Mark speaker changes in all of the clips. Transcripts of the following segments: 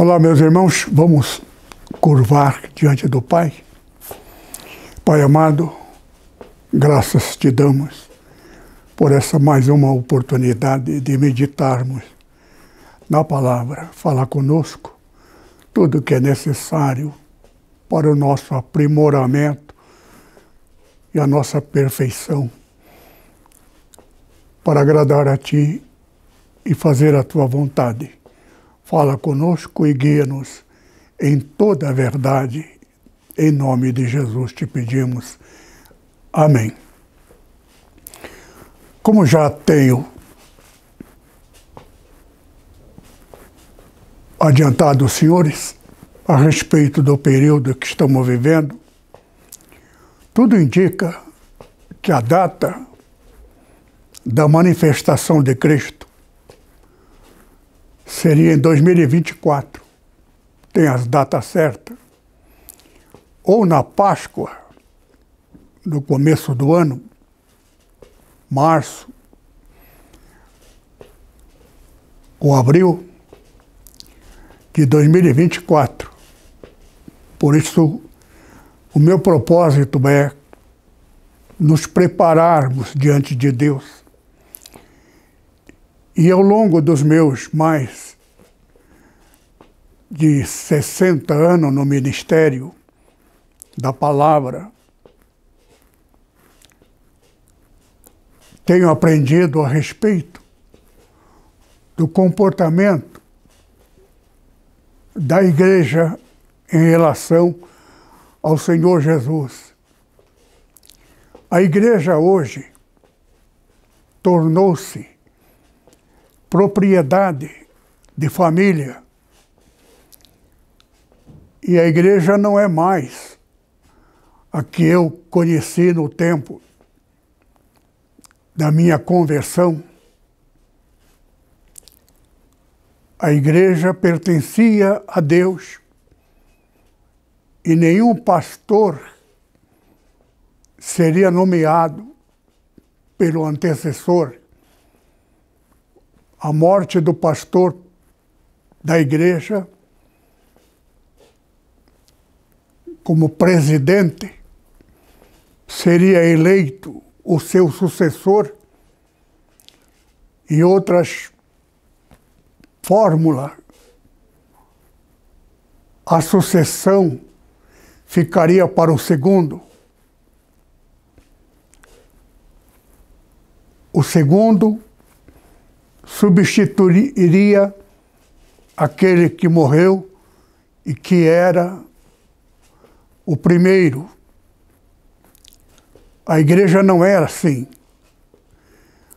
Speaker 1: Olá, meus irmãos, vamos curvar diante do Pai. Pai amado, graças te damos por essa mais uma oportunidade de meditarmos na palavra, falar conosco tudo que é necessário para o nosso aprimoramento e a nossa perfeição, para agradar a Ti e fazer a Tua vontade Fala conosco e guia-nos em toda a verdade. Em nome de Jesus te pedimos. Amém. Como já tenho adiantado os senhores a respeito do período que estamos vivendo, tudo indica que a data da manifestação de Cristo seria em 2024. Tem as datas certas. Ou na Páscoa, no começo do ano, março ou abril de 2024. Por isso, o meu propósito é nos prepararmos diante de Deus e ao longo dos meus mais de 60 anos no ministério da palavra, tenho aprendido a respeito do comportamento da igreja em relação ao Senhor Jesus. A igreja hoje tornou-se propriedade de família. E a igreja não é mais a que eu conheci no tempo da minha conversão. A igreja pertencia a Deus e nenhum pastor seria nomeado pelo antecessor a morte do pastor da igreja como presidente, seria eleito o seu sucessor e outras fórmulas, a sucessão ficaria para o segundo. O segundo substituiria aquele que morreu e que era o primeiro. A igreja não era assim.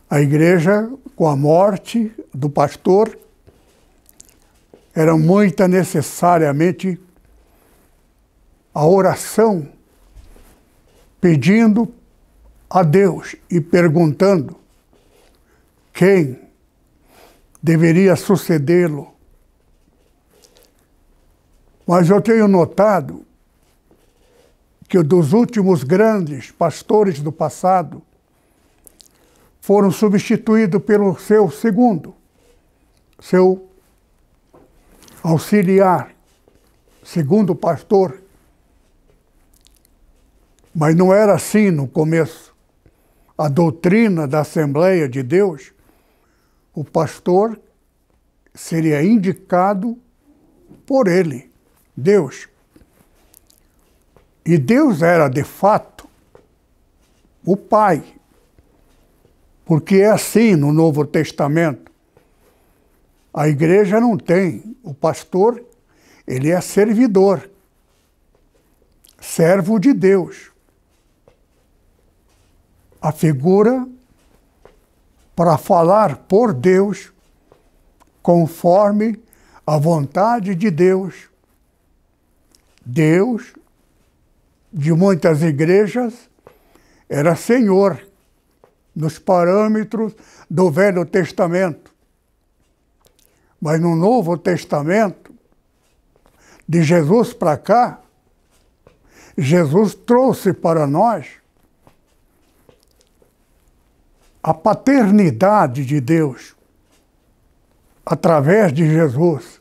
Speaker 1: A igreja, com a morte do pastor, era muito necessariamente a oração, pedindo a Deus e perguntando quem deveria sucedê-lo. Mas eu tenho notado que dos últimos grandes pastores do passado foram substituídos pelo seu segundo, seu auxiliar, segundo pastor. Mas não era assim no começo. A doutrina da Assembleia de Deus o pastor seria indicado por ele, Deus. E Deus era, de fato, o Pai. Porque é assim no Novo Testamento. A igreja não tem. O pastor, ele é servidor, servo de Deus. A figura para falar por Deus, conforme a vontade de Deus. Deus, de muitas igrejas, era Senhor nos parâmetros do Velho Testamento. Mas no Novo Testamento, de Jesus para cá, Jesus trouxe para nós a paternidade de Deus através de Jesus.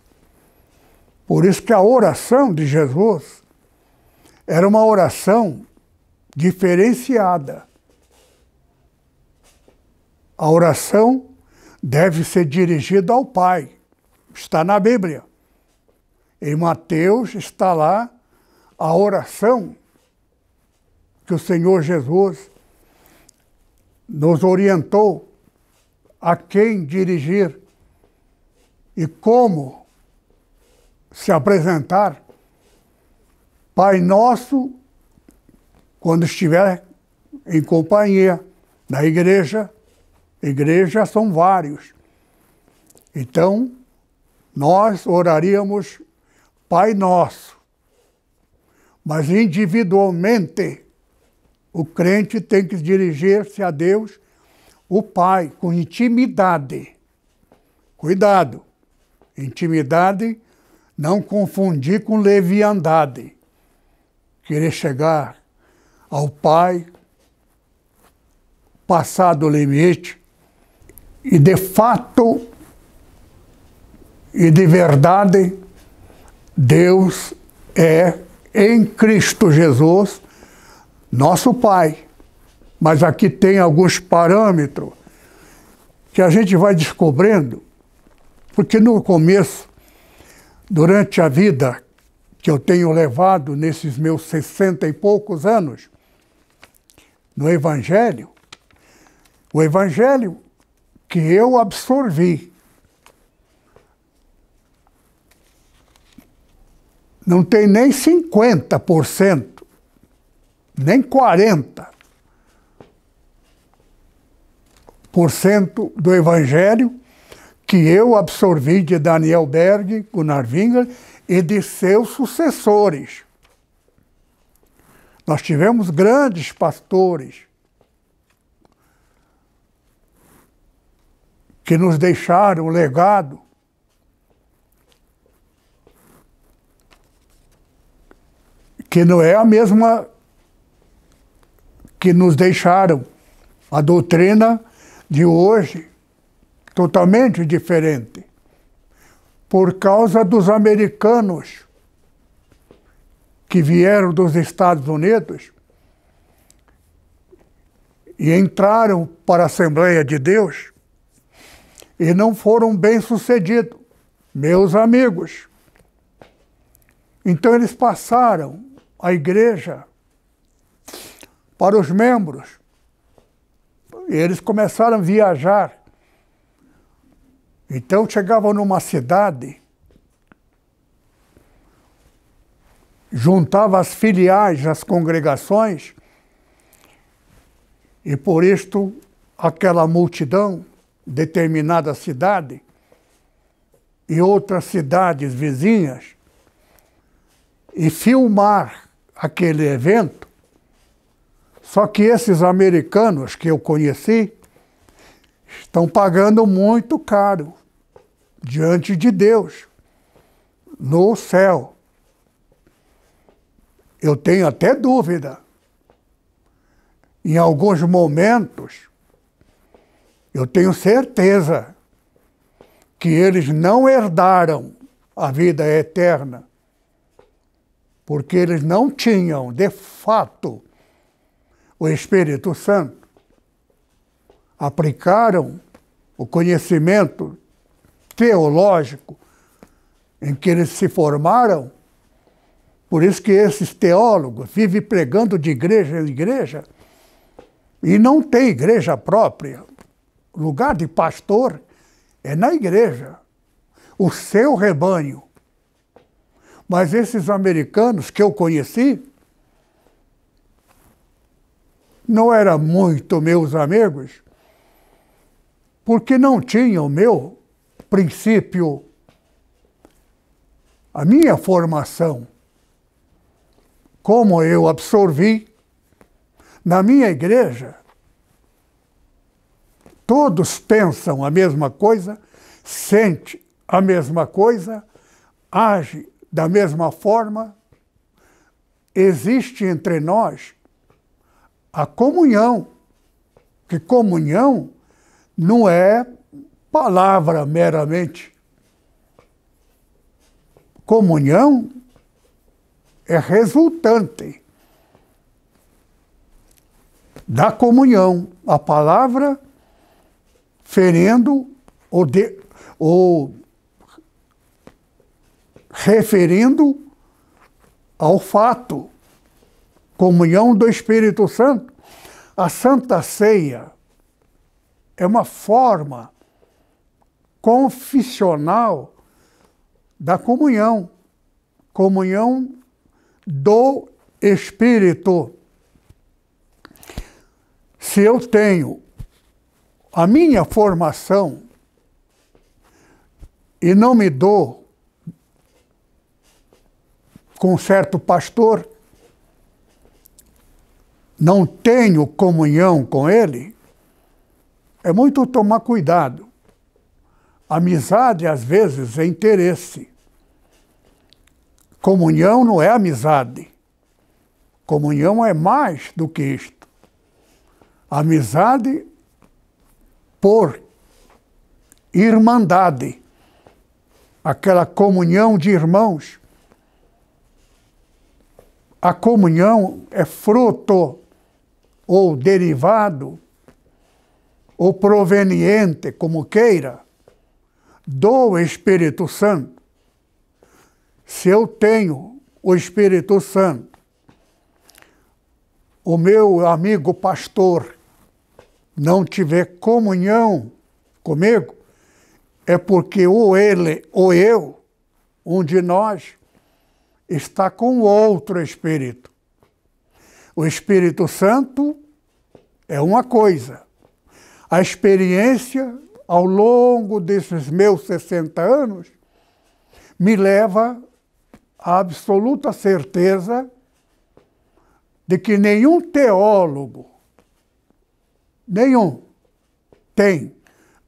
Speaker 1: Por isso que a oração de Jesus era uma oração diferenciada. A oração deve ser dirigida ao Pai. Está na Bíblia. Em Mateus está lá a oração que o Senhor Jesus nos orientou a quem dirigir e como se apresentar. Pai Nosso, quando estiver em companhia da igreja, igreja são vários. Então, nós oraríamos Pai Nosso, mas individualmente o crente tem que dirigir-se a Deus, o Pai, com intimidade. Cuidado! Intimidade, não confundir com leviandade. Querer chegar ao Pai, passar do limite e de fato e de verdade, Deus é em Cristo Jesus nosso pai. Mas aqui tem alguns parâmetros que a gente vai descobrindo, porque no começo, durante a vida que eu tenho levado nesses meus sessenta e poucos anos no Evangelho, o Evangelho que eu absorvi. Não tem nem 50% nem 40% do Evangelho que eu absorvi de Daniel Berg, Gunnar Winger e de seus sucessores. Nós tivemos grandes pastores que nos deixaram legado. Que não é a mesma que nos deixaram a doutrina de hoje, totalmente diferente, por causa dos americanos que vieram dos Estados Unidos e entraram para a Assembleia de Deus e não foram bem-sucedidos, meus amigos. Então eles passaram a igreja para os membros. eles começaram a viajar. Então chegavam numa cidade, juntava as filiais das congregações, e por isto aquela multidão, determinada cidade, e outras cidades vizinhas e filmar aquele evento só que esses americanos que eu conheci estão pagando muito caro diante de Deus, no céu. Eu tenho até dúvida. Em alguns momentos, eu tenho certeza que eles não herdaram a vida eterna, porque eles não tinham, de fato, o Espírito Santo, aplicaram o conhecimento teológico em que eles se formaram. Por isso que esses teólogos vivem pregando de igreja em igreja e não tem igreja própria. Lugar de pastor é na igreja, o seu rebanho. Mas esses americanos que eu conheci, não era muito meus amigos, porque não tinham o meu princípio, a minha formação, como eu absorvi na minha igreja. Todos pensam a mesma coisa, sente a mesma coisa, age da mesma forma. Existe entre nós a comunhão. Que comunhão não é palavra meramente. Comunhão é resultante da comunhão. A palavra ferendo ou, de, ou referindo ao fato comunhão do Espírito Santo. A Santa Ceia é uma forma confissional da comunhão, comunhão do Espírito. Se eu tenho a minha formação e não me dou com certo pastor, não tenho comunhão com Ele, é muito tomar cuidado. Amizade, às vezes, é interesse. Comunhão não é amizade. Comunhão é mais do que isto. Amizade por irmandade, aquela comunhão de irmãos. A comunhão é fruto ou derivado, ou proveniente, como queira, do Espírito Santo. Se eu tenho o Espírito Santo, o meu amigo pastor não tiver comunhão comigo, é porque ou ele ou eu, um de nós, está com outro Espírito. O Espírito Santo é uma coisa. A experiência, ao longo desses meus 60 anos, me leva à absoluta certeza de que nenhum teólogo, nenhum, tem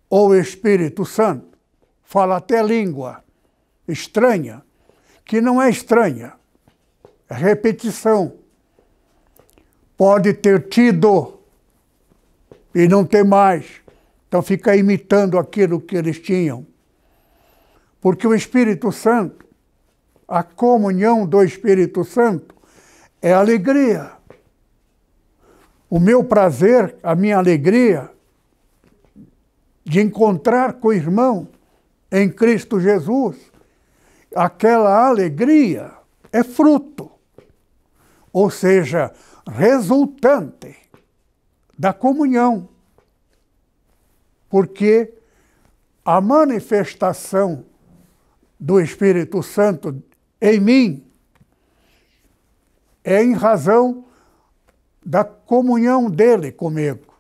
Speaker 1: ou Espírito Santo, fala até língua estranha, que não é estranha, é repetição. Pode ter tido e não tem mais. Então fica imitando aquilo que eles tinham. Porque o Espírito Santo, a comunhão do Espírito Santo, é alegria. O meu prazer, a minha alegria de encontrar com o irmão em Cristo Jesus, aquela alegria é fruto, ou seja, resultante da comunhão. Porque a manifestação do Espírito Santo em mim é em razão da comunhão dele comigo.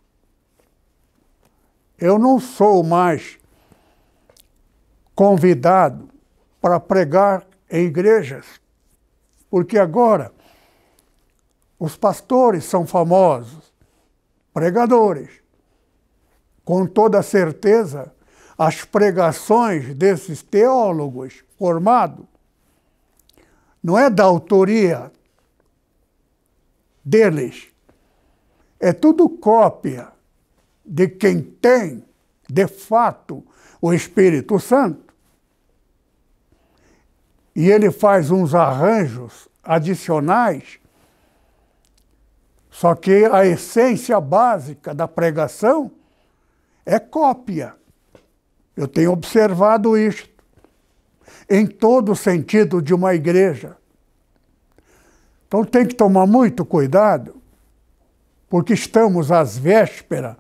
Speaker 1: Eu não sou mais convidado para pregar em igrejas, porque agora os pastores são famosos, pregadores. Com toda certeza, as pregações desses teólogos formados não é da autoria deles, é tudo cópia de quem tem, de fato, o Espírito Santo. E ele faz uns arranjos adicionais só que a essência básica da pregação é cópia. Eu tenho observado isto em todo o sentido de uma igreja. Então tem que tomar muito cuidado, porque estamos às vésperas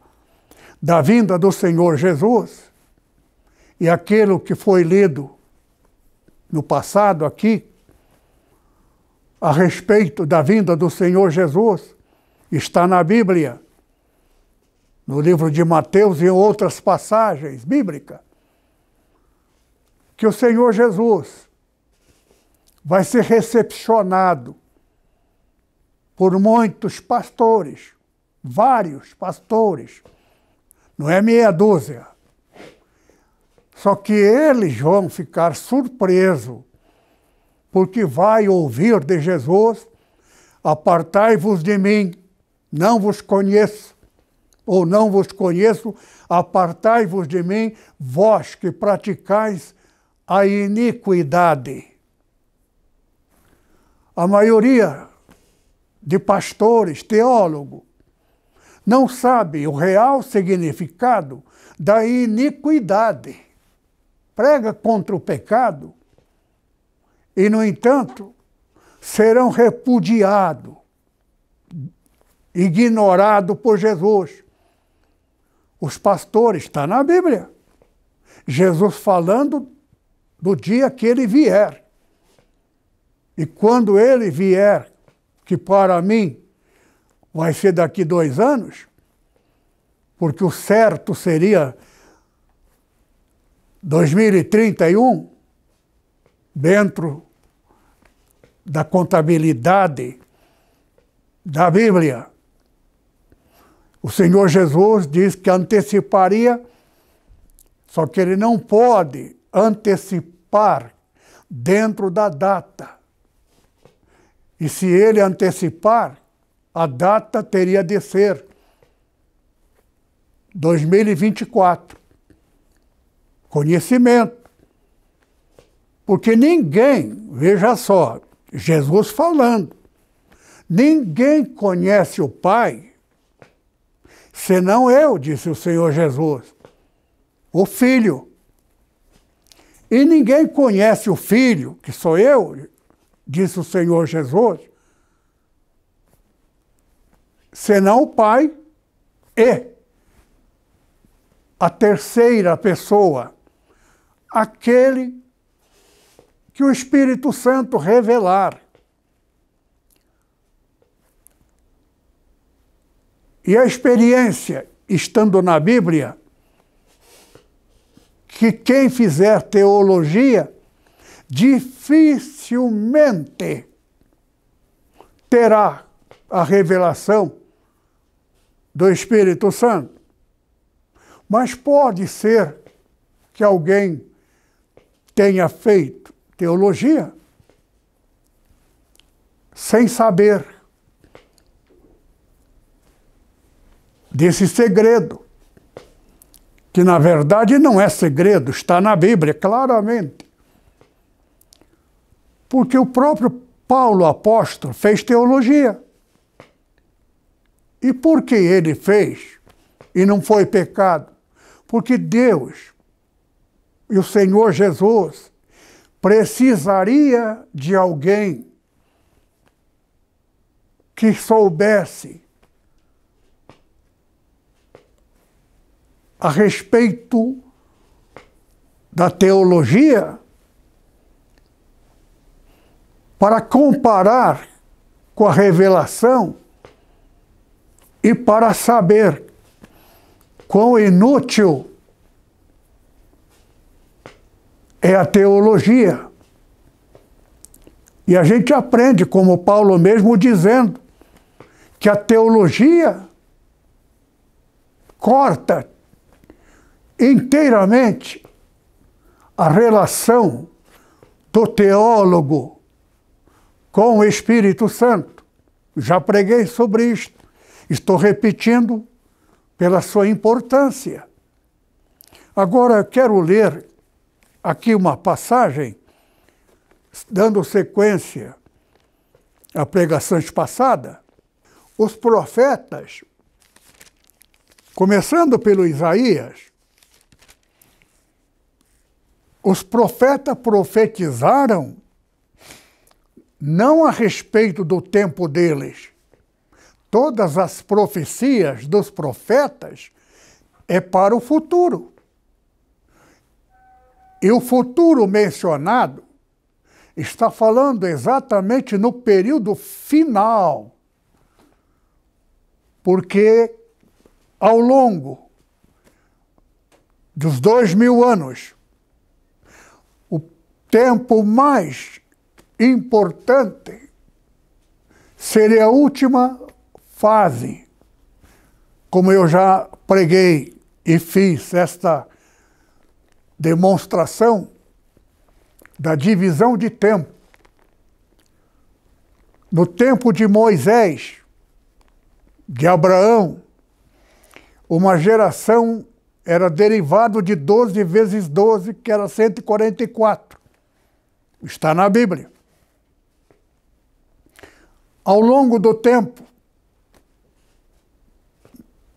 Speaker 1: da vinda do Senhor Jesus e aquilo que foi lido no passado aqui a respeito da vinda do Senhor Jesus Está na Bíblia, no livro de Mateus e outras passagens bíblicas, que o Senhor Jesus vai ser recepcionado por muitos pastores, vários pastores, não é meia dúzia. Só que eles vão ficar surpresos, porque vai ouvir de Jesus: Apartai-vos de mim, não vos conheço, ou não vos conheço, apartai-vos de mim, vós que praticais a iniquidade. A maioria de pastores, teólogos, não sabe o real significado da iniquidade. Prega contra o pecado e, no entanto, serão repudiados ignorado por Jesus. Os pastores, está na Bíblia. Jesus falando do dia que ele vier. E quando ele vier, que para mim vai ser daqui dois anos, porque o certo seria 2031, dentro da contabilidade da Bíblia. O Senhor Jesus diz que anteciparia, só que ele não pode antecipar dentro da data. E se ele antecipar, a data teria de ser 2024. Conhecimento. Porque ninguém, veja só, Jesus falando, ninguém conhece o Pai senão eu, disse o Senhor Jesus, o Filho. E ninguém conhece o Filho, que sou eu, disse o Senhor Jesus, senão o Pai e a terceira pessoa, aquele que o Espírito Santo revelar. E a experiência, estando na Bíblia, que quem fizer teologia dificilmente terá a revelação do Espírito Santo. Mas pode ser que alguém tenha feito teologia sem saber desse segredo, que na verdade não é segredo, está na Bíblia claramente. Porque o próprio Paulo apóstolo fez teologia. E por que ele fez e não foi pecado? Porque Deus e o Senhor Jesus precisaria de alguém que soubesse a respeito da teologia para comparar com a revelação e para saber quão inútil é a teologia. E a gente aprende, como Paulo mesmo dizendo, que a teologia corta, inteiramente a relação do teólogo com o Espírito Santo. Já preguei sobre isto, estou repetindo pela sua importância. Agora quero ler aqui uma passagem, dando sequência à pregação passada. Os profetas, começando pelo Isaías, os profetas profetizaram não a respeito do tempo deles. Todas as profecias dos profetas é para o futuro. E o futuro mencionado está falando exatamente no período final. Porque ao longo dos dois mil anos, tempo mais importante seria a última fase. Como eu já preguei e fiz esta demonstração da divisão de tempo. No tempo de Moisés, de Abraão, uma geração era derivado de 12 vezes 12, que era 144. Está na Bíblia. Ao longo do tempo,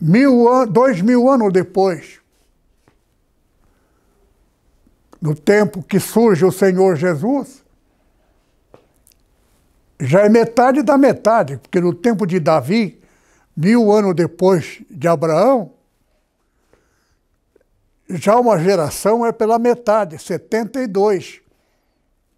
Speaker 1: mil an dois mil anos depois, no tempo que surge o Senhor Jesus, já é metade da metade, porque no tempo de Davi, mil anos depois de Abraão, já uma geração é pela metade, 72.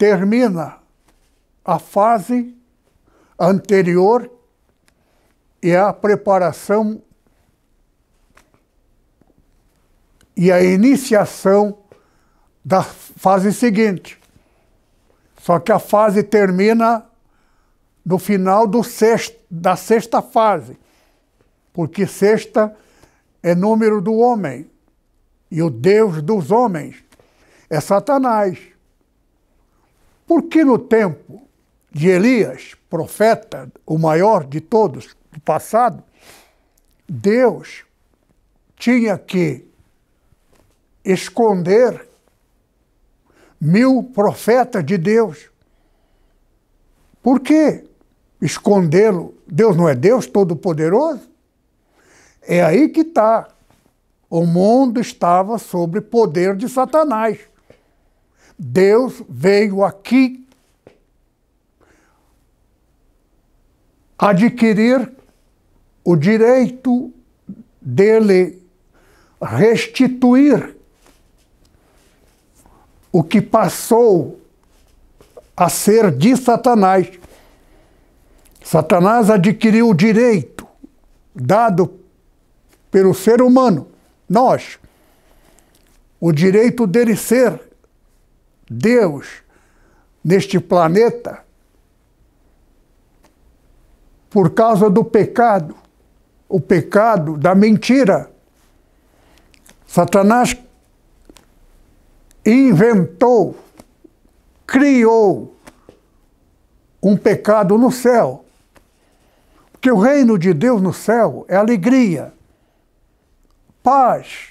Speaker 1: termina a fase anterior e a preparação e a iniciação da fase seguinte. Só que a fase termina no final do sexto, da sexta fase, porque sexta é número do homem e o Deus dos homens é Satanás. Porque no tempo de Elias, profeta, o maior de todos do passado, Deus tinha que esconder mil profetas de Deus. Por que Escondê-lo. Deus não é Deus Todo-Poderoso? É aí que está. O mundo estava sob poder de Satanás. Deus veio aqui adquirir o direito dele restituir o que passou a ser de Satanás. Satanás adquiriu o direito dado pelo ser humano, nós, o direito dele ser Deus neste planeta por causa do pecado, o pecado da mentira. Satanás inventou, criou um pecado no céu. Porque o reino de Deus no céu é alegria, paz,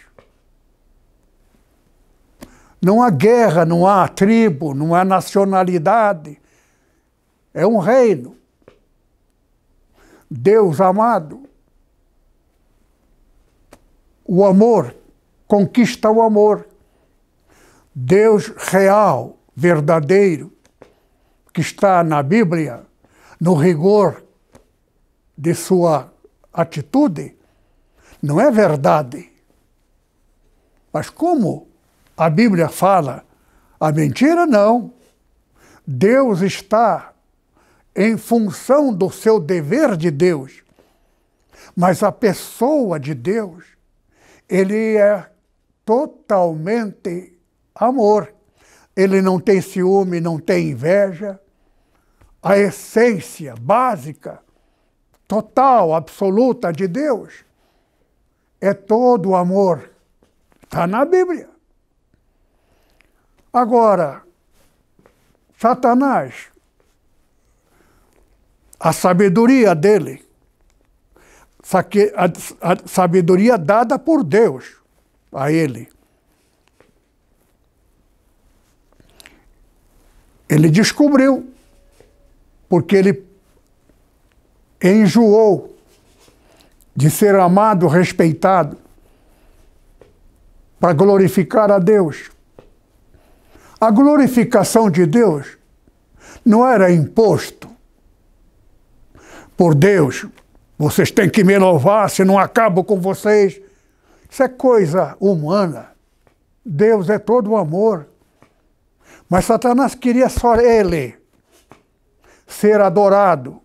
Speaker 1: não há guerra, não há tribo, não há nacionalidade. É um reino. Deus amado. O amor conquista o amor. Deus real, verdadeiro, que está na Bíblia, no rigor de sua atitude, não é verdade. Mas como a Bíblia fala a mentira? Não. Deus está em função do seu dever de Deus. Mas a pessoa de Deus, ele é totalmente amor. Ele não tem ciúme, não tem inveja. A essência básica, total, absoluta de Deus é todo amor. Está na Bíblia. Agora, Satanás, a sabedoria dele, a sabedoria dada por Deus a ele. Ele descobriu, porque ele enjoou de ser amado, respeitado, para glorificar a Deus. A glorificação de Deus não era imposto por Deus. Vocês têm que me louvar, se não acabo com vocês. Isso é coisa humana. Deus é todo amor. Mas Satanás queria só ele ser adorado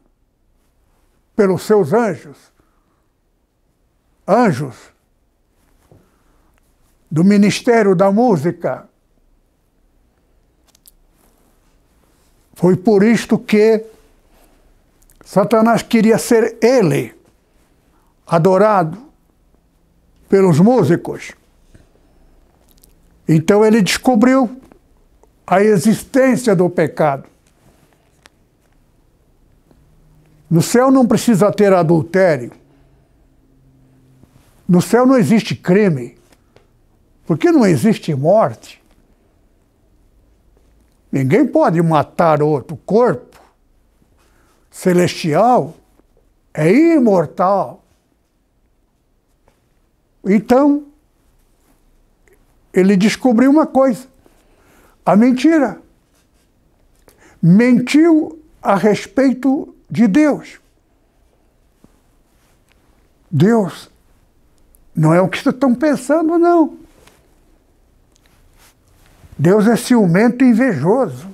Speaker 1: pelos seus anjos. Anjos do Ministério da Música Foi por isto que Satanás queria ser ele adorado pelos músicos. Então ele descobriu a existência do pecado. No céu não precisa ter adultério. No céu não existe crime. Porque não existe morte. Ninguém pode matar outro corpo celestial, é imortal. Então, ele descobriu uma coisa: a mentira. Mentiu a respeito de Deus. Deus não é o que estão pensando, não. Deus é ciumento e invejoso.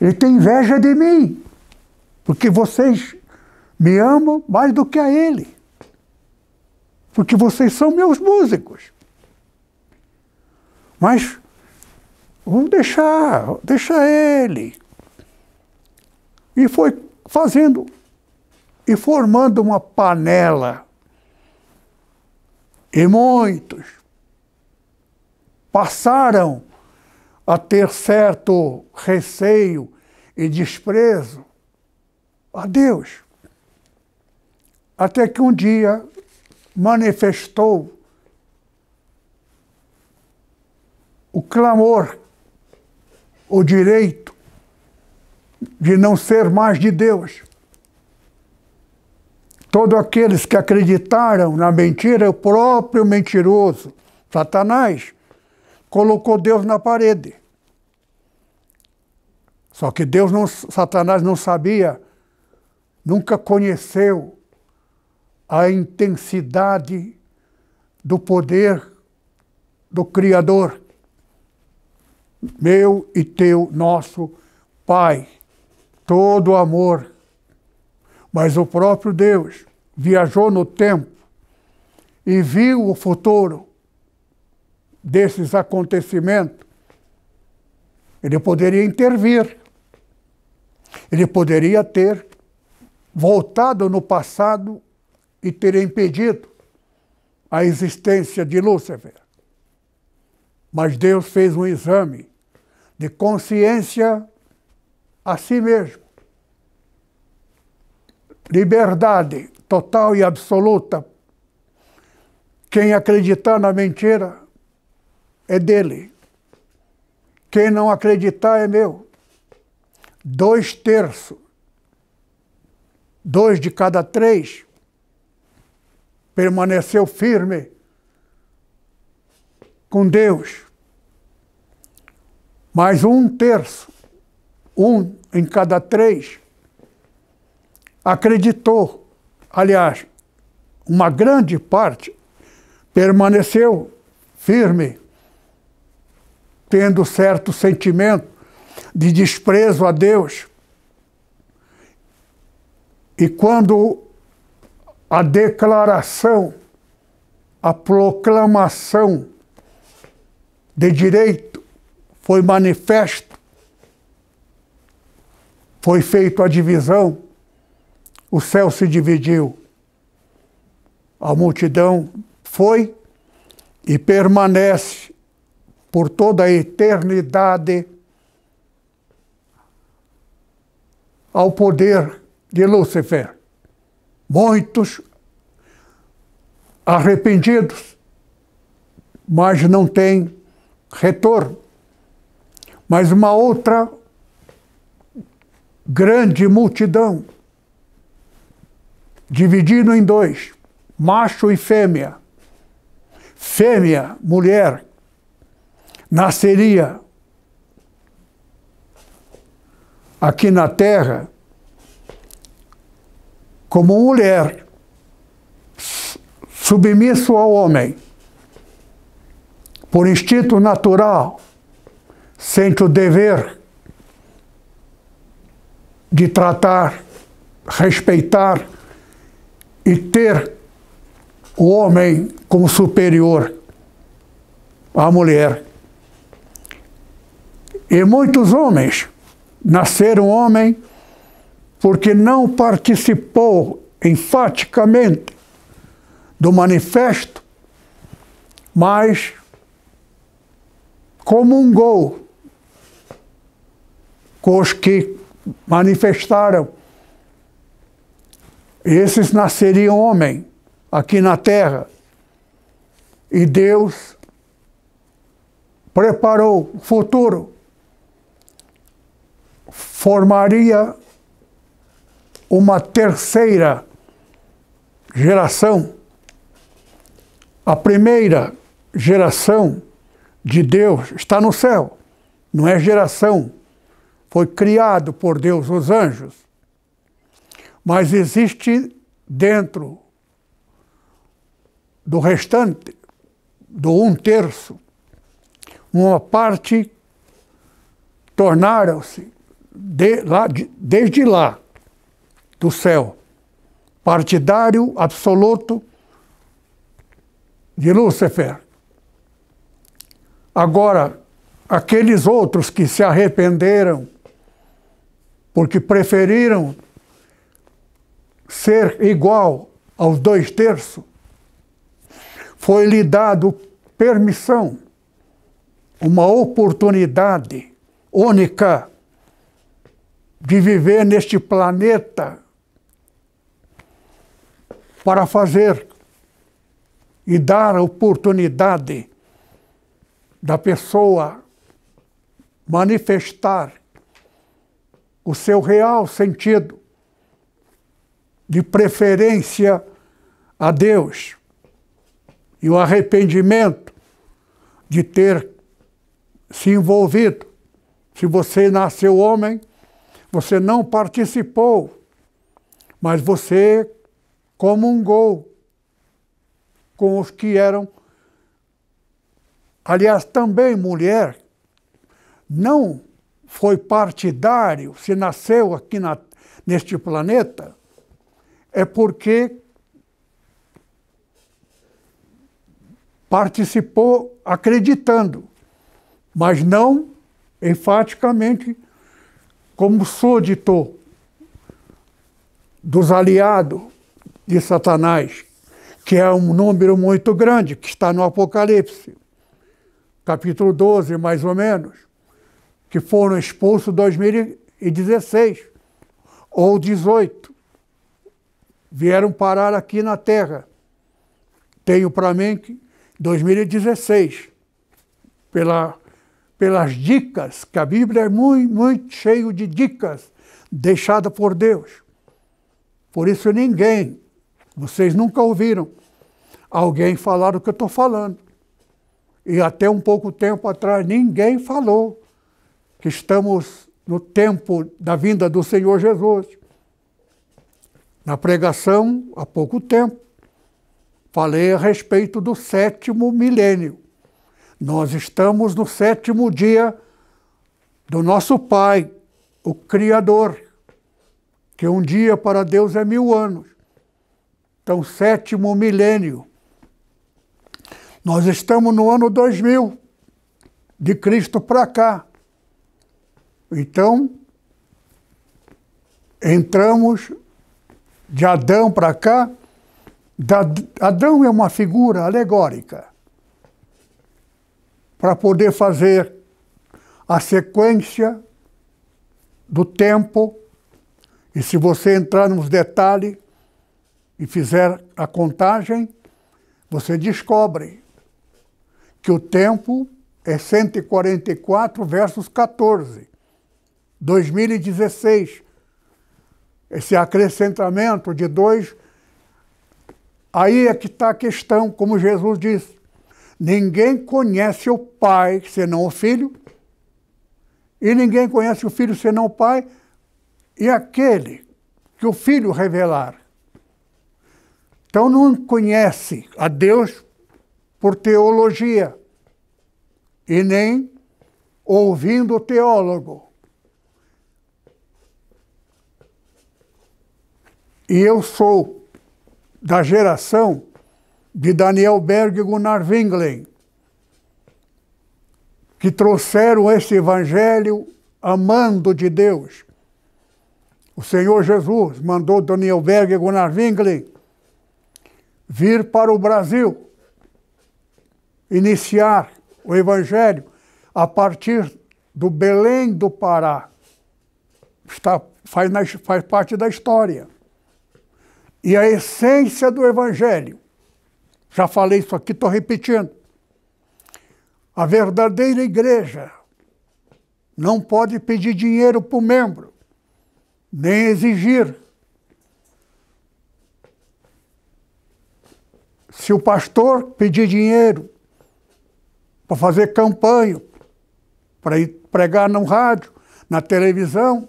Speaker 1: Ele tem inveja de mim, porque vocês me amam mais do que a ele. Porque vocês são meus músicos. Mas vamos deixar, deixa ele. E foi fazendo e formando uma panela. E muitos, passaram a ter certo receio e desprezo a Deus. Até que um dia manifestou o clamor, o direito de não ser mais de Deus. Todos aqueles que acreditaram na mentira, o próprio mentiroso, Satanás, colocou Deus na parede. Só que Deus não, Satanás não sabia, nunca conheceu a intensidade do poder do Criador, meu e teu, nosso Pai, todo amor. Mas o próprio Deus viajou no tempo e viu o futuro desses acontecimentos, ele poderia intervir. Ele poderia ter voltado no passado e ter impedido a existência de Lúcifer. Mas Deus fez um exame de consciência a si mesmo. Liberdade total e absoluta. Quem acreditar na mentira é dele. Quem não acreditar é meu. Dois terços, dois de cada três, permaneceu firme com Deus. Mas um terço, um em cada três, acreditou. Aliás, uma grande parte permaneceu firme tendo certo sentimento de desprezo a Deus. E quando a declaração, a proclamação de direito foi manifesto, foi feita a divisão, o céu se dividiu. A multidão foi e permanece por toda a eternidade ao poder de Lúcifer. Muitos arrependidos, mas não têm retorno. Mas uma outra grande multidão, dividido em dois, macho e fêmea. Fêmea, mulher, nasceria aqui na Terra como mulher, submisso ao homem, por instinto natural, sente o dever de tratar, respeitar e ter o homem como superior à mulher. E muitos homens nasceram homem porque não participou enfaticamente do manifesto, mas comungou com os que manifestaram. Esses nasceriam homem aqui na terra. E Deus preparou o futuro formaria uma terceira geração. A primeira geração de Deus está no céu, não é geração. Foi criado por Deus os anjos. Mas existe dentro do restante, do um terço, uma parte tornaram-se de, lá, de, desde lá, do céu, partidário absoluto de Lúcifer. Agora, aqueles outros que se arrependeram, porque preferiram ser igual aos dois terços, foi-lhe dado permissão, uma oportunidade única de viver neste planeta para fazer e dar a oportunidade da pessoa manifestar o seu real sentido de preferência a Deus e o arrependimento de ter se envolvido. Se você nasceu homem, você não participou, mas você comungou com os que eram. Aliás, também mulher não foi partidário, se nasceu aqui na, neste planeta, é porque participou acreditando, mas não enfaticamente como súdito dos aliados de Satanás, que é um número muito grande, que está no Apocalipse, capítulo 12, mais ou menos, que foram expulsos em 2016 ou 18. Vieram parar aqui na Terra. Tenho para mim que 2016, pela pelas dicas, que a Bíblia é muito, muito cheio de dicas deixada por Deus. Por isso ninguém, vocês nunca ouviram alguém falar o que eu estou falando. E até um pouco tempo atrás ninguém falou que estamos no tempo da vinda do Senhor Jesus. Na pregação, há pouco tempo, falei a respeito do sétimo milênio. Nós estamos no sétimo dia do nosso Pai, o Criador, que um dia para Deus é mil anos. Então, sétimo milênio. Nós estamos no ano 2000, de Cristo para cá. Então, entramos de Adão para cá. Adão é uma figura alegórica para poder fazer a sequência do tempo. E se você entrar nos detalhes e fizer a contagem, você descobre que o tempo é 144 versus 14, 2016. Esse acrescentamento de dois, aí é que está a questão, como Jesus disse. Ninguém conhece o pai senão o filho, e ninguém conhece o filho senão o pai e aquele que o filho revelar. Então não conhece a Deus por teologia e nem ouvindo o teólogo. E eu sou da geração de Daniel Berg e Gunnar Winglen, que trouxeram esse evangelho amando de Deus. O Senhor Jesus mandou Daniel Berg e Gunnar Winglen vir para o Brasil, iniciar o evangelho a partir do Belém do Pará. Está, faz, faz parte da história. E a essência do evangelho já falei isso aqui, estou repetindo. A verdadeira igreja não pode pedir dinheiro para o membro, nem exigir. Se o pastor pedir dinheiro para fazer campanha, para ir pregar no rádio, na televisão,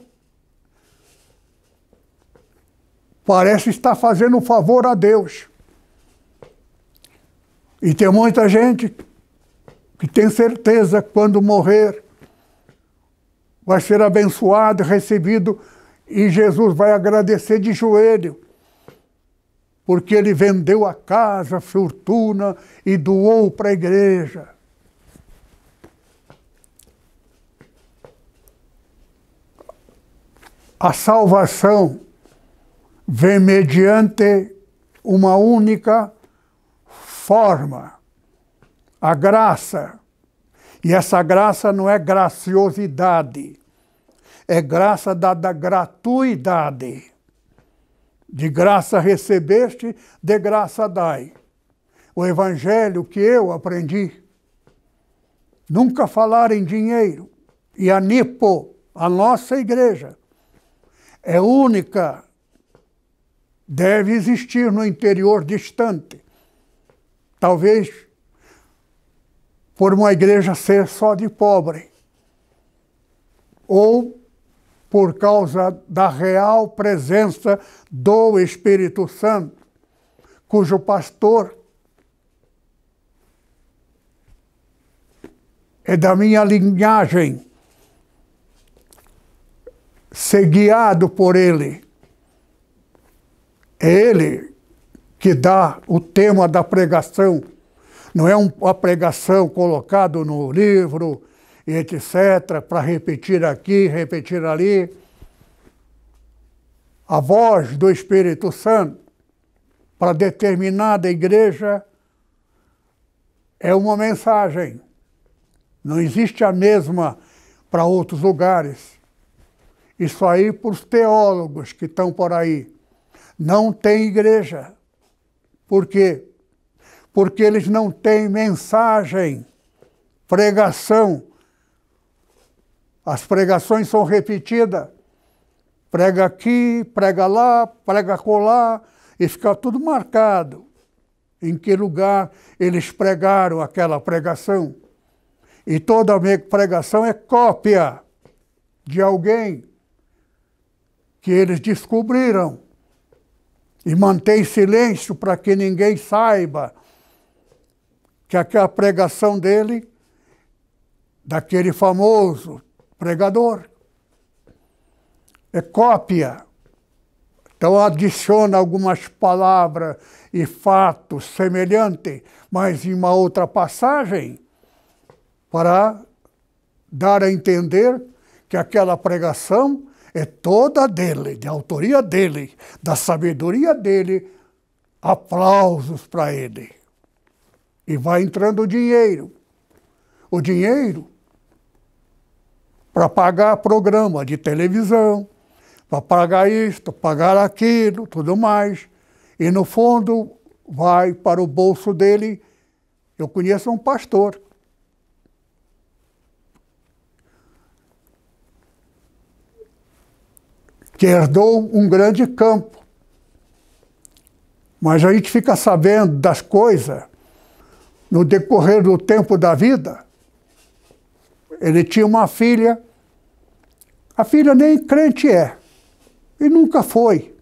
Speaker 1: parece estar fazendo um favor a Deus. E tem muita gente que tem certeza que quando morrer vai ser abençoado, recebido e Jesus vai agradecer de joelho, porque ele vendeu a casa, a fortuna e doou para a igreja. A salvação vem mediante uma única forma, a graça. E essa graça não é graciosidade, é graça dada gratuidade. De graça recebeste, de graça dai. O evangelho que eu aprendi. Nunca falar em dinheiro. E a NIPO, a nossa igreja, é única. Deve existir no interior distante. Talvez por uma igreja ser só de pobre, ou por causa da real presença do Espírito Santo, cujo pastor é da minha linhagem, ser guiado por ele. É ele que dá o tema da pregação. Não é uma pregação colocada no livro, etc., para repetir aqui, repetir ali. A voz do Espírito Santo para determinada igreja é uma mensagem. Não existe a mesma para outros lugares. Isso aí para os teólogos que estão por aí. Não tem igreja. Por quê? Porque eles não têm mensagem, pregação. As pregações são repetidas. Prega aqui, prega lá, prega colar, e fica tudo marcado em que lugar eles pregaram aquela pregação. E toda pregação é cópia de alguém que eles descobriram e mantém silêncio para que ninguém saiba que aquela é pregação dele, daquele famoso pregador, é cópia. Então adiciona algumas palavras e fatos semelhantes, mas em uma outra passagem, para dar a entender que aquela pregação é toda dele, de autoria dele, da sabedoria dele. Aplausos para ele. E vai entrando o dinheiro. O dinheiro para pagar programa de televisão, para pagar isto, pagar aquilo, tudo mais. E no fundo vai para o bolso dele. Eu conheço um pastor que herdou um grande campo. Mas a gente fica sabendo das coisas no decorrer do tempo da vida. Ele tinha uma filha, a filha nem crente é, e nunca foi.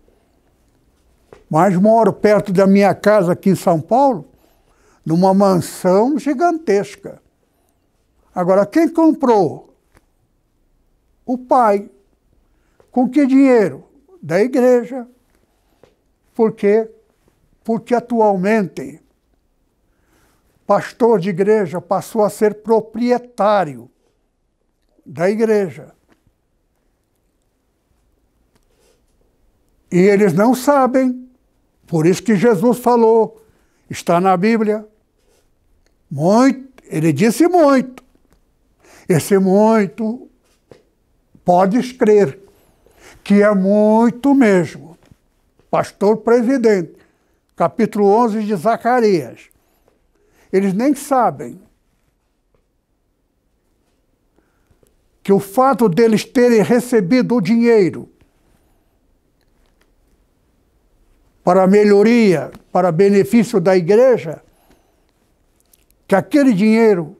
Speaker 1: Mas moro perto da minha casa aqui em São Paulo, numa mansão gigantesca. Agora, quem comprou? O pai. Com que dinheiro? Da igreja. Por quê? Porque atualmente pastor de igreja passou a ser proprietário da igreja. E eles não sabem. Por isso que Jesus falou, está na Bíblia. Muito, ele disse muito. Esse muito podes crer que é muito mesmo. Pastor presidente, capítulo 11 de Zacarias. Eles nem sabem que o fato deles terem recebido o dinheiro para melhoria, para benefício da igreja, que aquele dinheiro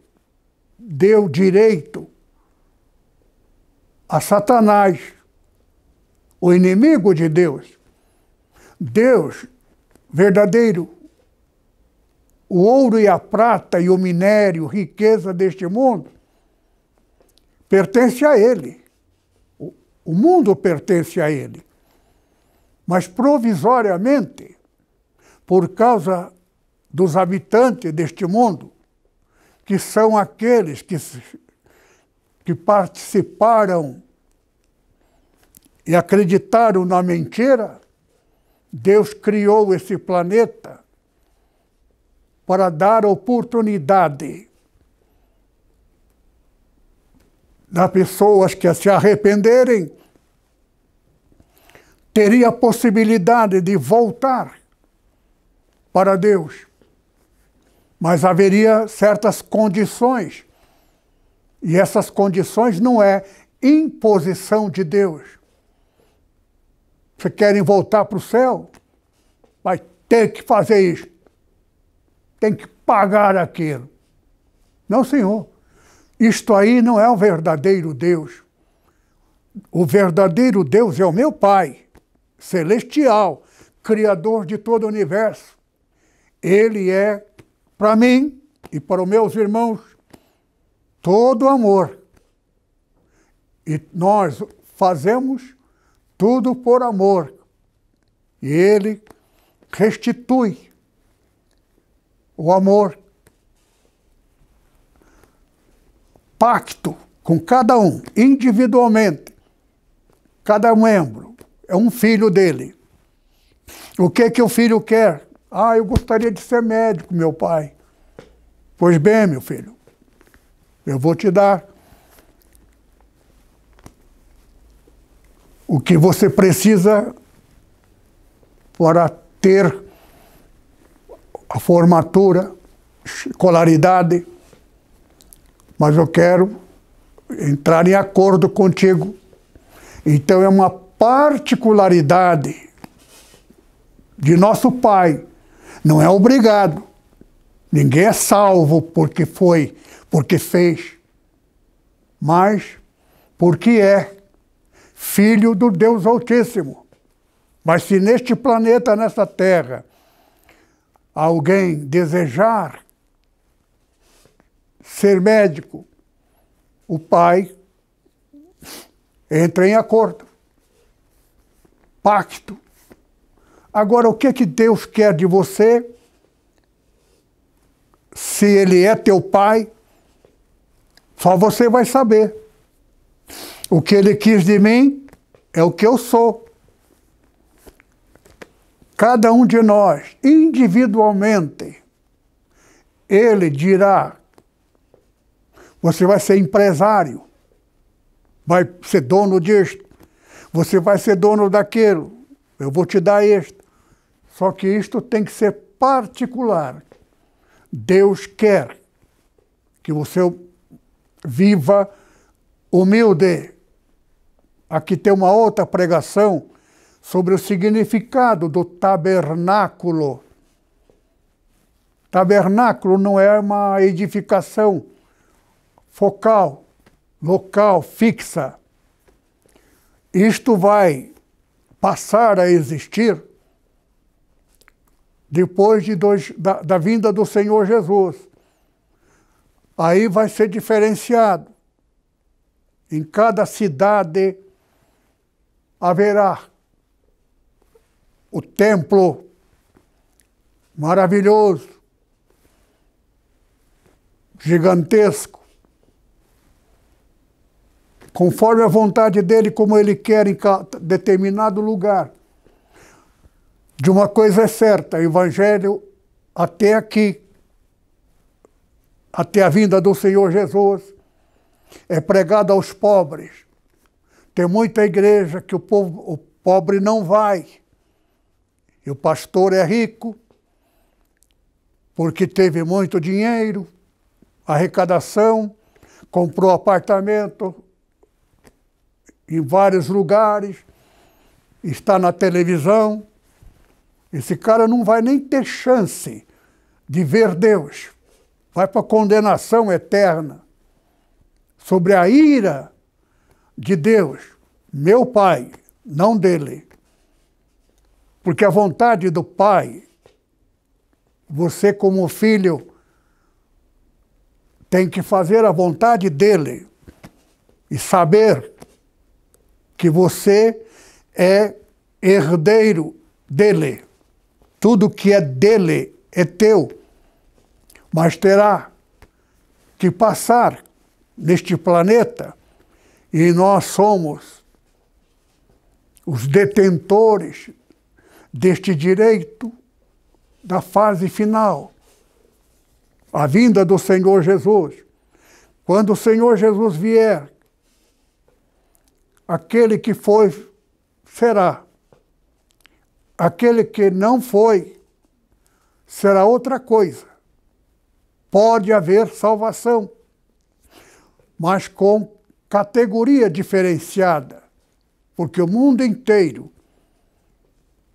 Speaker 1: deu direito a Satanás o inimigo de Deus. Deus verdadeiro, o ouro e a prata e o minério, riqueza deste mundo, pertence a Ele. O mundo pertence a Ele. Mas provisoriamente, por causa dos habitantes deste mundo, que são aqueles que, que participaram e acreditaram na mentira, Deus criou esse planeta para dar oportunidade das pessoas que se arrependerem teria a possibilidade de voltar para Deus. Mas haveria certas condições. E essas condições não é imposição de Deus se querem voltar para o céu, vai ter que fazer isso. Tem que pagar aquilo. Não, senhor. Isto aí não é o verdadeiro Deus. O verdadeiro Deus é o meu Pai, celestial, Criador de todo o universo. Ele é, para mim e para os meus irmãos, todo amor. E nós fazemos tudo por amor. E ele restitui o amor. Pacto com cada um, individualmente. Cada membro é um filho dele. O que que o filho quer? Ah, eu gostaria de ser médico, meu pai. Pois bem, meu filho, eu vou te dar o que você precisa para ter a formatura, escolaridade, mas eu quero entrar em acordo contigo. Então é uma particularidade de nosso Pai. Não é obrigado. Ninguém é salvo porque foi, porque fez, mas porque é filho do Deus Altíssimo. Mas se neste planeta, nesta terra, alguém desejar ser médico, o pai entra em acordo, pacto. Agora, o que, que Deus quer de você? Se Ele é teu pai, só você vai saber. O que ele quis de mim é o que eu sou. Cada um de nós, individualmente, ele dirá: você vai ser empresário, vai ser dono disto, você vai ser dono daquilo, eu vou te dar isto. Só que isto tem que ser particular. Deus quer que você viva humilde, Aqui tem uma outra pregação sobre o significado do tabernáculo. Tabernáculo não é uma edificação focal, local, fixa. Isto vai passar a existir depois de dois, da, da vinda do Senhor Jesus. Aí vai ser diferenciado. Em cada cidade, haverá o templo maravilhoso, gigantesco, conforme a vontade dele, como ele quer em determinado lugar. De uma coisa é certa, o Evangelho até aqui, até a vinda do Senhor Jesus, é pregado aos pobres, tem muita igreja que o, povo, o pobre não vai. E o pastor é rico, porque teve muito dinheiro, arrecadação, comprou apartamento em vários lugares, está na televisão. Esse cara não vai nem ter chance de ver Deus. Vai para a condenação eterna. Sobre a ira de Deus, meu Pai, não dele. Porque a vontade do Pai, você, como filho, tem que fazer a vontade dele e saber que você é herdeiro dele. Tudo que é dele é teu, mas terá que passar neste planeta e nós somos os detentores deste direito da fase final, a vinda do Senhor Jesus. Quando o Senhor Jesus vier, aquele que foi será, aquele que não foi será outra coisa. Pode haver salvação, mas com categoria diferenciada, porque o mundo inteiro,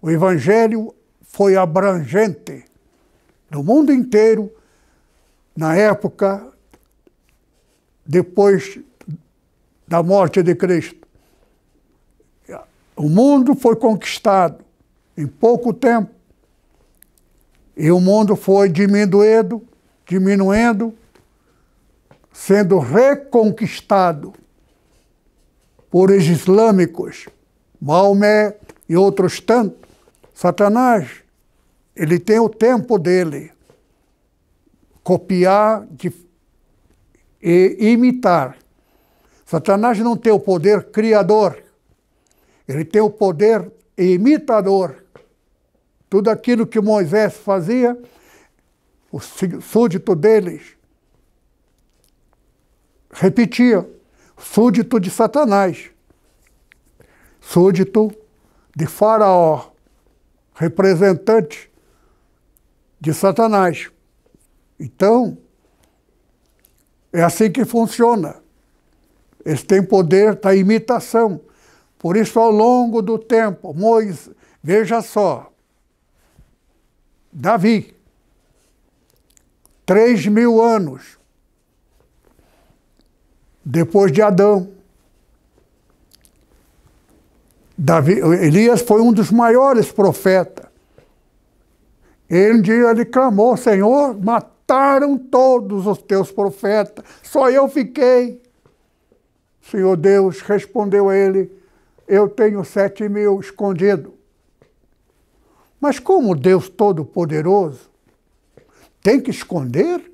Speaker 1: o Evangelho foi abrangente. No mundo inteiro, na época depois da morte de Cristo. O mundo foi conquistado em pouco tempo. E o mundo foi diminuindo, diminuindo, sendo reconquistado por islâmicos, Maomé e outros tantos. Satanás, ele tem o tempo dele. Copiar de, e imitar. Satanás não tem o poder criador. Ele tem o poder imitador. Tudo aquilo que Moisés fazia, o súdito deles repetia súdito de Satanás, súdito de Faraó, representante de Satanás. Então, é assim que funciona. Eles têm poder da imitação. Por isso, ao longo do tempo, Moisés, veja só, Davi, três mil anos, depois de Adão. Davi, Elias foi um dos maiores profetas. Ele um dia ele clamou, Senhor, mataram todos os teus profetas, só eu fiquei. Senhor Deus respondeu a ele, eu tenho sete mil escondido. Mas como Deus Todo-Poderoso tem que esconder,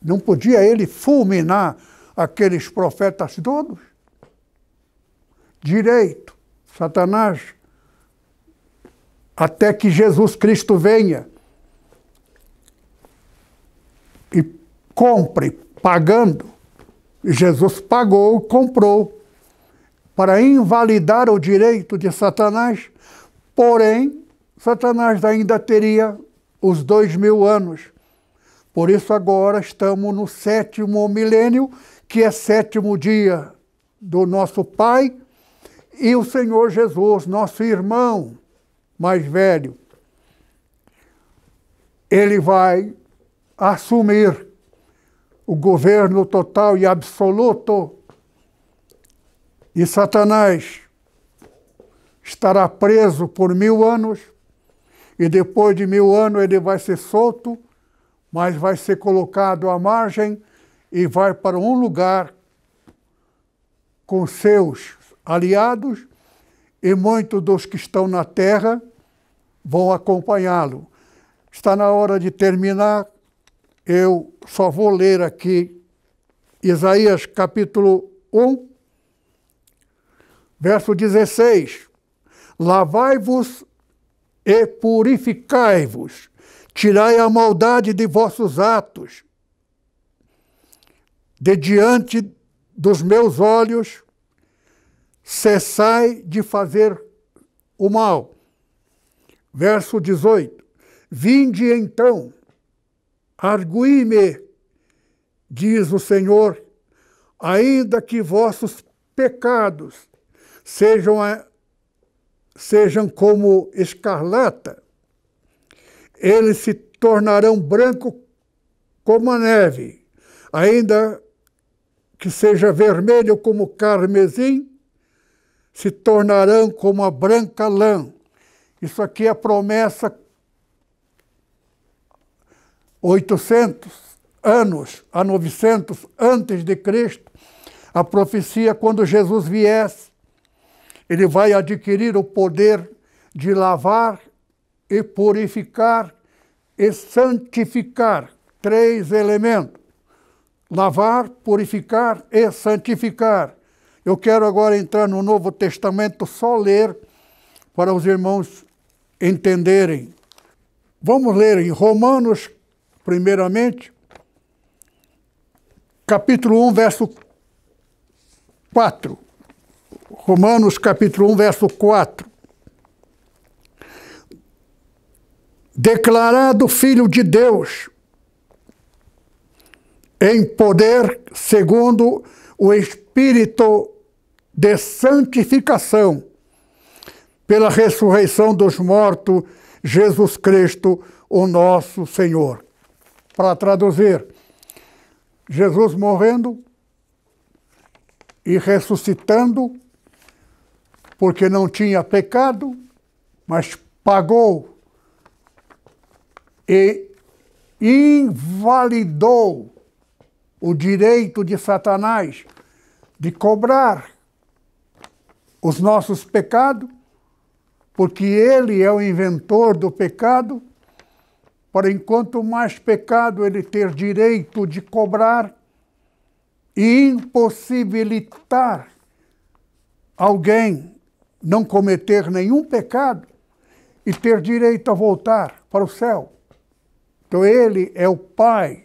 Speaker 1: não podia ele fulminar aqueles profetas todos? Direito, Satanás, até que Jesus Cristo venha e compre, pagando. Jesus pagou, comprou, para invalidar o direito de Satanás. Porém, Satanás ainda teria os dois mil anos. Por isso, agora estamos no sétimo milênio que é sétimo dia do nosso Pai, e o Senhor Jesus, nosso irmão mais velho, ele vai assumir o governo total e absoluto, e Satanás estará preso por mil anos, e depois de mil anos ele vai ser solto, mas vai ser colocado à margem e vai para um lugar com seus aliados e muitos dos que estão na terra vão acompanhá-lo. Está na hora de terminar. Eu só vou ler aqui Isaías capítulo 1, verso 16. Lavai-vos e purificai-vos, tirai a maldade de vossos atos de diante dos meus olhos, cessai de fazer o mal. Verso 18: Vinde então, argui me diz o Senhor, ainda que vossos pecados sejam, sejam como escarlata, eles se tornarão branco como a neve, ainda que seja vermelho como carmesim, se tornarão como a branca lã. Isso aqui é a promessa 800 anos a 900 antes de Cristo, a profecia quando Jesus viesse, ele vai adquirir o poder de lavar e purificar e santificar três elementos lavar, purificar e santificar. Eu quero agora entrar no Novo Testamento só ler para os irmãos entenderem. Vamos ler em Romanos, primeiramente, capítulo 1, verso 4. Romanos, capítulo 1, verso 4. Declarado Filho de Deus, em poder segundo o Espírito de santificação, pela ressurreição dos mortos, Jesus Cristo, o nosso Senhor. Para traduzir, Jesus morrendo e ressuscitando, porque não tinha pecado, mas pagou e invalidou o direito de Satanás de cobrar os nossos pecados, porque ele é o inventor do pecado. Por enquanto mais pecado ele ter direito de cobrar e impossibilitar alguém não cometer nenhum pecado e ter direito a voltar para o céu. Então ele é o pai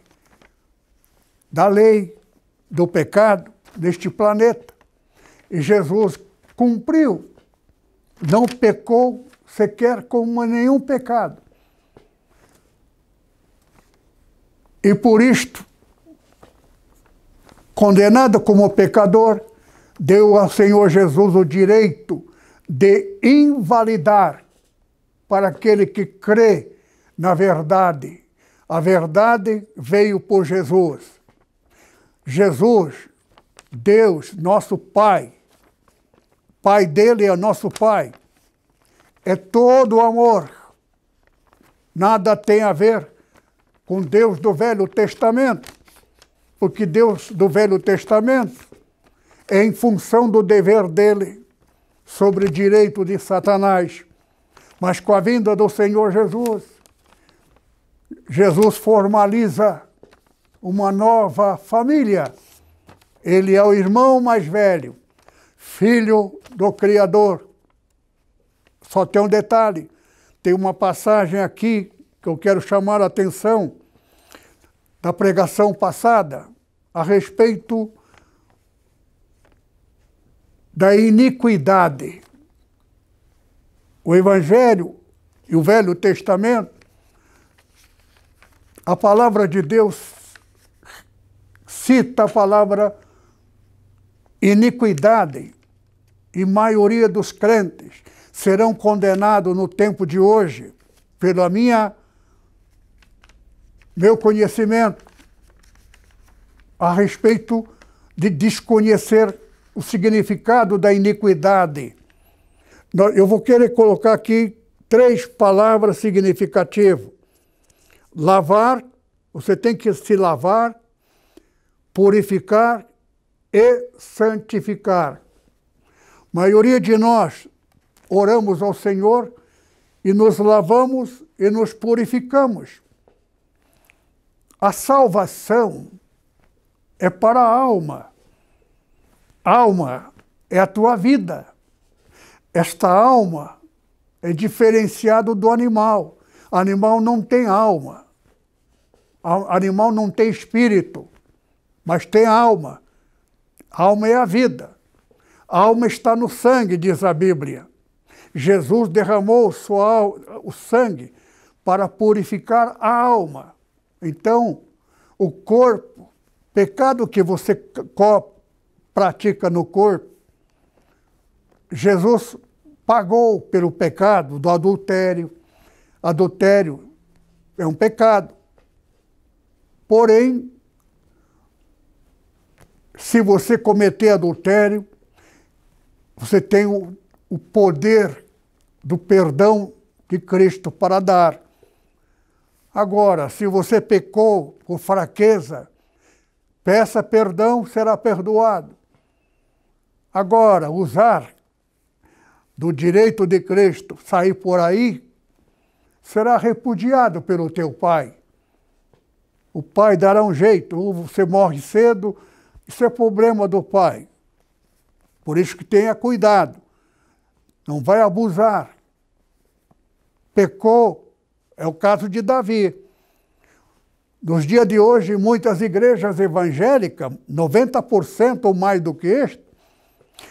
Speaker 1: da lei, do pecado deste planeta. E Jesus cumpriu, não pecou sequer com nenhum pecado. E por isto, condenado como pecador, deu ao Senhor Jesus o direito de invalidar para aquele que crê na verdade. A verdade veio por Jesus Jesus, Deus, nosso Pai, Pai dele é nosso Pai, é todo amor. Nada tem a ver com Deus do Velho Testamento, porque Deus do Velho Testamento é em função do dever dele sobre o direito de Satanás. Mas com a vinda do Senhor Jesus, Jesus formaliza uma nova família. Ele é o irmão mais velho, filho do Criador. Só tem um detalhe: tem uma passagem aqui que eu quero chamar a atenção da pregação passada a respeito da iniquidade. O Evangelho e o Velho Testamento, a palavra de Deus cita a palavra iniquidade, e maioria dos crentes serão condenados no tempo de hoje, pela minha meu conhecimento a respeito de desconhecer o significado da iniquidade. Eu vou querer colocar aqui três palavras significativas. Lavar, você tem que se lavar, purificar e santificar. A maioria de nós oramos ao Senhor e nos lavamos e nos purificamos. A salvação é para a alma. Alma é a tua vida. Esta alma é diferenciada do animal. Animal não tem alma. Animal não tem espírito mas tem alma. Alma é a vida. Alma está no sangue, diz a Bíblia. Jesus derramou sua, o sangue para purificar a alma. Então, o corpo, pecado que você pratica no corpo, Jesus pagou pelo pecado do adultério. Adultério é um pecado. Porém, se você cometer adultério, você tem o, o poder do perdão de Cristo para dar. Agora, se você pecou por fraqueza, peça perdão, será perdoado. Agora, usar do direito de Cristo, sair por aí, será repudiado pelo teu pai. O pai dará um jeito, ou você morre cedo, isso é problema do pai. Por isso que tenha cuidado. Não vai abusar. Pecou, é o caso de Davi. Nos dias de hoje, muitas igrejas evangélicas, 90% ou mais do que este,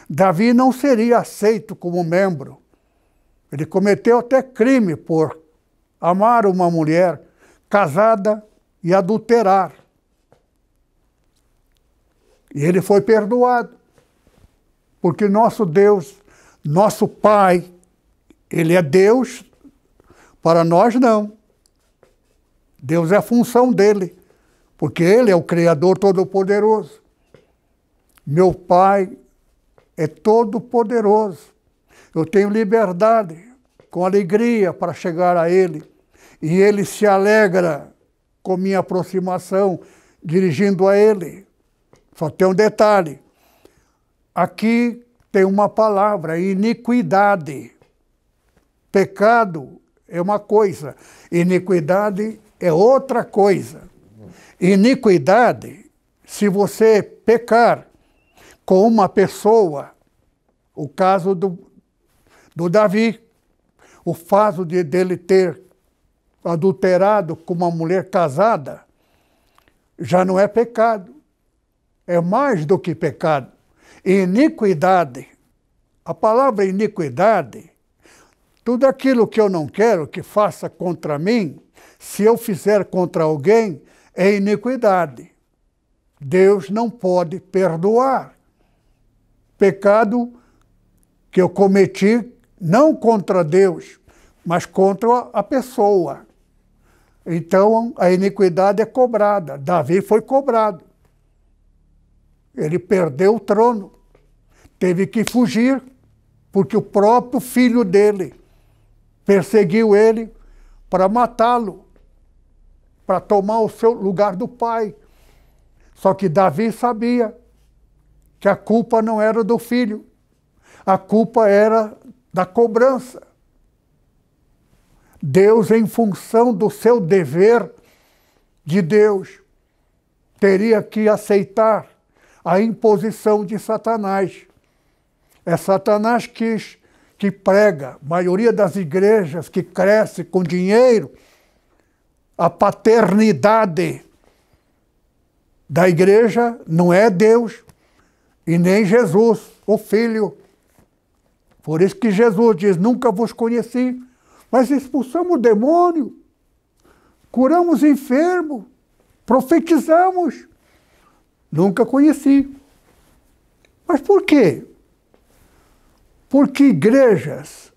Speaker 1: Davi não seria aceito como membro. Ele cometeu até crime por amar uma mulher casada e adulterar. E ele foi perdoado. Porque nosso Deus, nosso Pai, ele é Deus, para nós não. Deus é a função dele, porque ele é o Criador Todo-Poderoso. Meu Pai é todo-poderoso. Eu tenho liberdade, com alegria, para chegar a Ele. E Ele se alegra com minha aproximação, dirigindo a Ele. Só tem um detalhe. Aqui tem uma palavra, iniquidade. Pecado é uma coisa, iniquidade é outra coisa. Iniquidade, se você pecar com uma pessoa, o caso do, do Davi, o fato de, dele ter adulterado com uma mulher casada, já não é pecado é mais do que pecado. Iniquidade. A palavra iniquidade, tudo aquilo que eu não quero que faça contra mim, se eu fizer contra alguém, é iniquidade. Deus não pode perdoar. Pecado que eu cometi não contra Deus, mas contra a pessoa. Então a iniquidade é cobrada. Davi foi cobrado. Ele perdeu o trono, teve que fugir, porque o próprio filho dele perseguiu ele para matá-lo, para tomar o seu lugar do pai. Só que Davi sabia que a culpa não era do filho, a culpa era da cobrança. Deus, em função do seu dever de Deus, teria que aceitar a imposição de Satanás. É Satanás que, que prega, a maioria das igrejas que cresce com dinheiro, a paternidade da igreja não é Deus e nem Jesus, o Filho. Por isso que Jesus diz: Nunca vos conheci, mas expulsamos o demônio, curamos enfermo profetizamos. Nunca conheci. Mas por quê? Porque igrejas,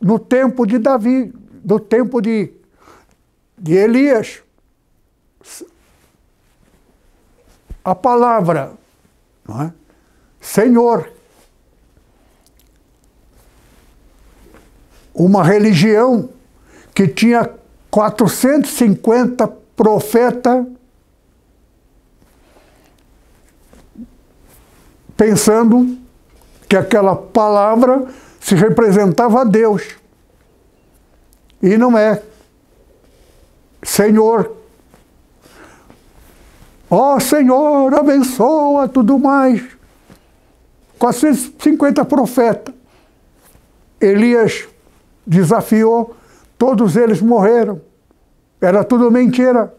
Speaker 1: no tempo de Davi, no tempo de, de Elias, a palavra é? Senhor, uma religião que tinha 450 profetas pensando que aquela palavra se representava a Deus. E não é. Senhor, ó oh, Senhor, abençoa tudo mais. 450 profetas. Elias desafiou, todos eles morreram. Era tudo mentira.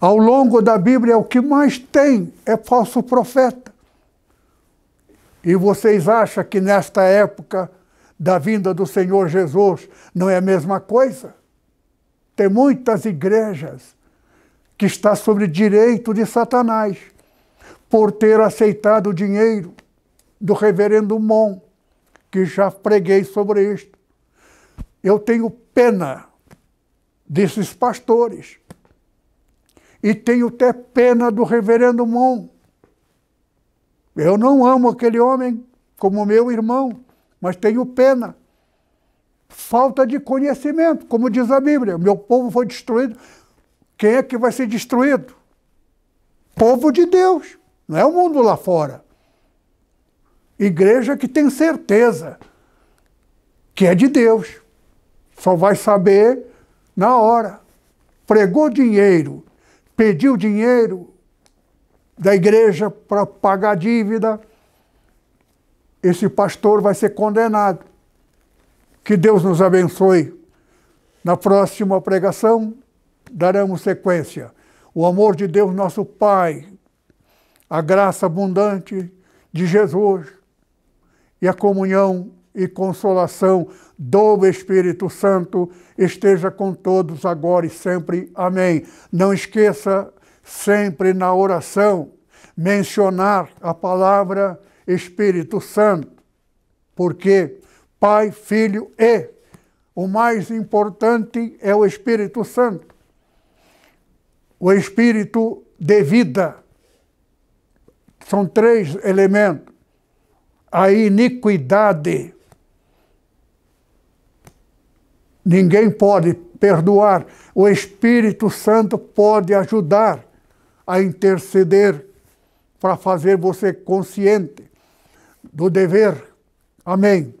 Speaker 1: Ao longo da Bíblia, o que mais tem é falso profeta. E vocês acham que nesta época da vinda do Senhor Jesus não é a mesma coisa? Tem muitas igrejas que está sobre direito de Satanás por ter aceitado o dinheiro do reverendo Mon, que já preguei sobre isto. Eu tenho pena desses pastores. E tenho até pena do reverendo Mon, eu não amo aquele homem como meu irmão, mas tenho pena. Falta de conhecimento, como diz a Bíblia. Meu povo foi destruído. Quem é que vai ser destruído? Povo de Deus, não é o mundo lá fora. Igreja que tem certeza que é de Deus. Só vai saber na hora. Pregou dinheiro, pediu dinheiro, da igreja para pagar dívida, esse pastor vai ser condenado. Que Deus nos abençoe. Na próxima pregação, daremos sequência. O amor de Deus, nosso Pai, a graça abundante de Jesus e a comunhão e consolação do Espírito Santo esteja com todos agora e sempre. Amém. Não esqueça sempre na oração, mencionar a palavra Espírito Santo, porque Pai, Filho e o mais importante é o Espírito Santo, o Espírito de vida. São três elementos. A iniquidade. Ninguém pode perdoar. O Espírito Santo pode ajudar a interceder para fazer você consciente do dever. Amém.